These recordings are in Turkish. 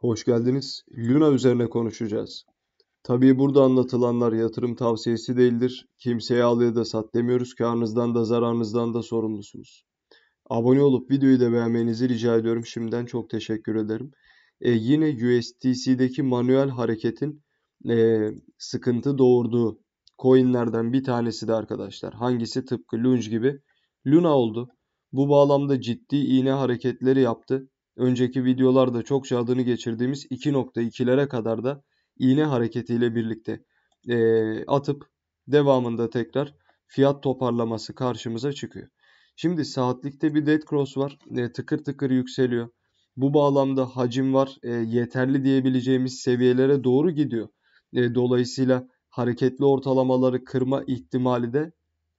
Hoş geldiniz. Luna üzerine konuşacağız. Tabii burada anlatılanlar yatırım tavsiyesi değildir. Kimseye al ya da sat demiyoruz. Karnınızdan da zararınızdan da sorumlusunuz. Abone olup videoyu da beğenmenizi rica ediyorum. Şimdiden çok teşekkür ederim. E, yine USDC'deki manuel hareketin e, sıkıntı doğurduğu coinlerden bir tanesi de arkadaşlar. Hangisi tıpkı Lunge gibi Luna oldu. Bu bağlamda ciddi iğne hareketleri yaptı önceki videolarda çokça adını geçirdiğimiz 2.2'lere kadar da iğne hareketiyle birlikte e, atıp devamında tekrar fiyat toparlaması karşımıza çıkıyor. Şimdi saatlikte bir dead cross var. E, tıkır tıkır yükseliyor. Bu bağlamda hacim var. E, yeterli diyebileceğimiz seviyelere doğru gidiyor. E, dolayısıyla hareketli ortalamaları kırma ihtimali de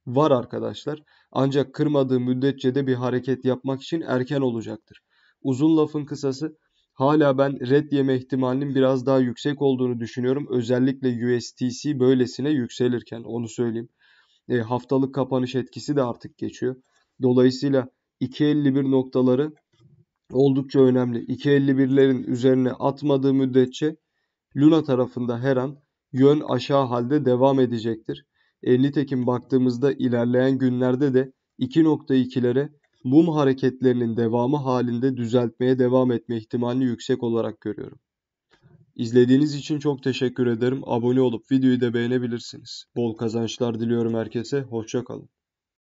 var arkadaşlar. Ancak kırmadığı müddetçe de bir hareket yapmak için erken olacaktır. Uzun lafın kısası hala ben red yeme ihtimalinin biraz daha yüksek olduğunu düşünüyorum. Özellikle USTC böylesine yükselirken onu söyleyeyim. E, haftalık kapanış etkisi de artık geçiyor. Dolayısıyla 2.51 noktaları oldukça önemli. 2.51'lerin üzerine atmadığı müddetçe Luna tarafında her an yön aşağı halde devam edecektir. E, nitekim baktığımızda ilerleyen günlerde de 2.2'lere mum hareketlerinin devamı halinde düzeltmeye devam etme ihtimalini yüksek olarak görüyorum. İzlediğiniz için çok teşekkür ederim. Abone olup videoyu da beğenebilirsiniz. Bol kazançlar diliyorum herkese. Hoşçakalın.